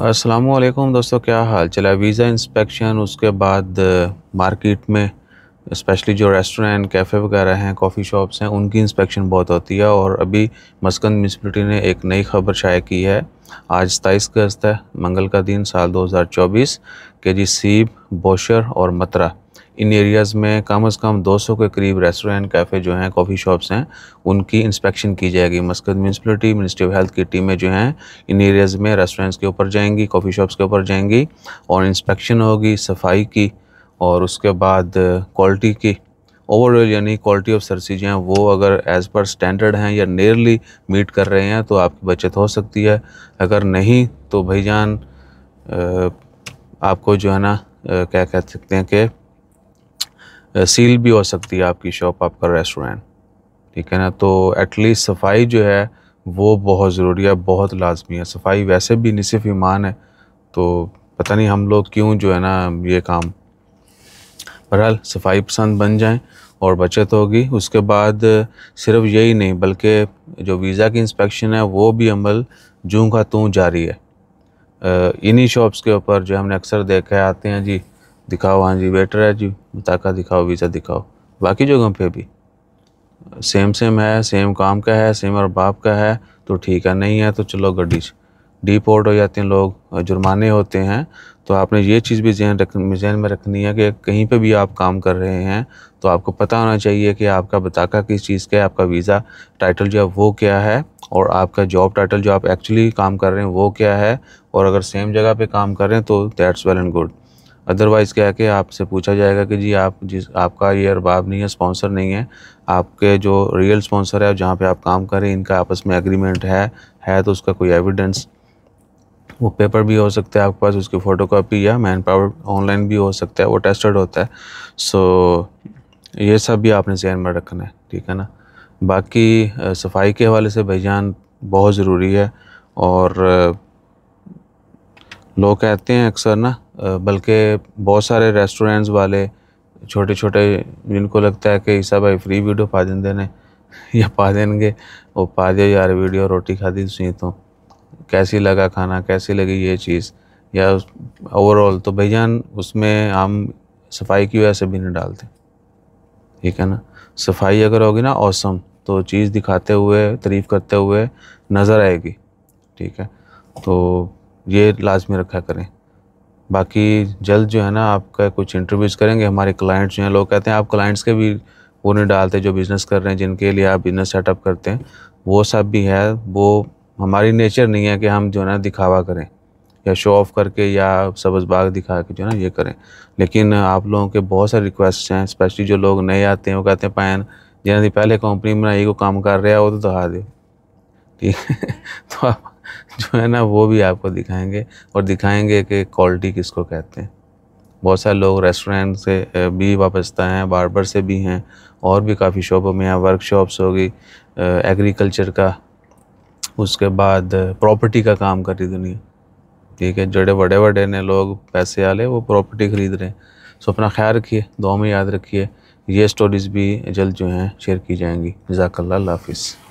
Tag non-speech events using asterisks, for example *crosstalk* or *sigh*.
वालेकुम दोस्तों क्या हाल चला वीज़ा इंस्पेक्शन उसके बाद मार्केट में स्पेशली जो रेस्टोरेंट कैफ़े वगैरह हैं कॉफ़ी शॉप्स हैं उनकी इंस्पेक्शन बहुत होती है और अभी मस्कन म्यूनसिपलिटी ने एक नई खबर शाये की है आज सताईस अगस्त है मंगल का दिन साल 2024 के जी सीब बोशर और मतरा इन एरियाज़ में कम अज़ कम 200 के करीब रेस्टोरेंट कैफ़े जो हैं कॉफ़ी शॉप्स हैं उनकी इंस्पेक्शन की जाएगी Muscat municipality ministry of health की टीमें जो हैं इन एरियाज़ में रेस्टोरेंट्स के ऊपर जाएंगी कॉफ़ी शॉप्स के ऊपर जाएंगी और इंस्पेक्शन होगी सफाई की और उसके बाद क्वालिटी की ओवरऑल यानी क्वालिटी ऑफ सर्विस हैं वो अगर एज़ पर स्टैंडर्ड हैं या नियरली मीट कर रहे हैं तो आपकी बचत हो सकती है अगर नहीं तो भाईजान आपको जो है ना क्या कह सकते हैं कि सील भी हो सकती है आपकी शॉप आपका रेस्टोरेंट ठीक है ना तो एटलीस्ट सफाई जो है वो बहुत ज़रूरी है बहुत लाजमी है सफाई वैसे भी सिर्फ ईमान है तो पता नहीं हम लोग क्यों जो है ना ये काम बहरहाल सफाई पसंद बन जाएं और बचत होगी उसके बाद सिर्फ यही नहीं बल्कि जो वीज़ा की इंस्पेक्शन है वो भी अमल जूँ का तू जारी है इन्हीं शॉप्स के ऊपर जो हमने अक्सर देखा है आते हैं जी दिखाओ हाँ जी बेटर है जी ताका दिखाओ वीज़ा दिखाओ बाकी जगहों पे भी सेम सेम है सेम काम का है सेम और बाप का है तो ठीक है नहीं है तो चलो गड्डी डिपोर्ट हो जाते हैं लोग जुर्माने होते हैं तो आपने ये चीज़ भी जहन रख जहन में रखनी है कि कहीं पे भी आप काम कर रहे हैं तो आपको पता होना चाहिए कि आपका बताका किस चीज़ का है आपका वीज़ा टाइटल जो है वो क्या है और आपका जॉब टाइटल जो आप एक्चुअली काम कर रहे हैं वो क्या है और अगर सेम जगह पे काम कर रहे हैं तो that's well and good otherwise क्या है कि आपसे पूछा जाएगा कि जी आप जिस आपका ये अरबाब नहीं है स्पॉन्सर नहीं है आपके जो रियल स्पॉन्सर है जहाँ पे आप काम करें इनका आपस में एग्रीमेंट है है तो उसका कोई एविडेंस वो पेपर भी हो सकता है आपके पास उसकी फ़ोटो कापी या मैन पावर ऑनलाइन भी हो सकता है वो टेस्टेड होता है सो ये सब भी आपने जहन में रखना है ठीक है ना बाकी सफाई के हवाले से भाईजान बहुत ज़रूरी है और लोग कहते हैं अक्सर ना बल्कि बहुत सारे रेस्टोरेंट्स वाले छोटे छोटे जिनको लगता है कि ईसा भाई फ्री वीडियो पा दें देने या पा देंगे वो पा दे यार वीडियो रोटी खा दी तुझे तो कैसी लगा खाना कैसी लगी ये चीज़ या ओवरऑल तो जान उसमें हम सफाई की वजह से भी नहीं डालते ठीक है ना सफाई अगर होगी ना औसम तो चीज़ दिखाते हुए तारीफ़ करते हुए नज़र आएगी ठीक है तो ये लाजमी रखा करें बाकी जल्द जो है ना आपका कुछ इंटरव्यूज़ करेंगे हमारे क्लाइंट्स जो हैं लोग कहते हैं आप क्लाइंट्स के भी वो नहीं डालते जो बिज़नेस कर रहे हैं जिनके लिए आप बिज़नेस सेटअप करते हैं वो सब भी है वो हमारी नेचर नहीं है कि हम जो है ना दिखावा करें या शो ऑफ करके या सब्ज बाग दिखा के जो है ना ये करें लेकिन आप लोगों के बहुत सारे रिक्वेस्ट हैं स्पेशली जो लोग नए आते हैं वो कहते हैं पैन जिन्हें पहले कंपनी में ना ये को काम कर रहा है वो तो दिखा दे ठीक है *laughs* तो आप *laughs* जो है ना वो भी आपको दिखाएंगे और दिखाएंगे कि क्वालिटी किसको कहते हैं बहुत सारे लोग रेस्टोरेंट से भी वापसता हैं बारबर से भी हैं और भी काफ़ी शॉपों में हैं वर्कशॉप्स होगी एग्रीकल्चर का उसके बाद प्रॉपर्टी का काम कर रही दुनिया ठीक है जड़े बड़े बड़े ने लोग पैसे वाले वो प्रॉपर्टी ख़रीद रहे हैं सो अपना ख्याल रखिए दो में याद रखिए ये स्टोरीज़ भी जल्द जो हैं शेयर की जाएंगी जजाकल्ला हाफिज़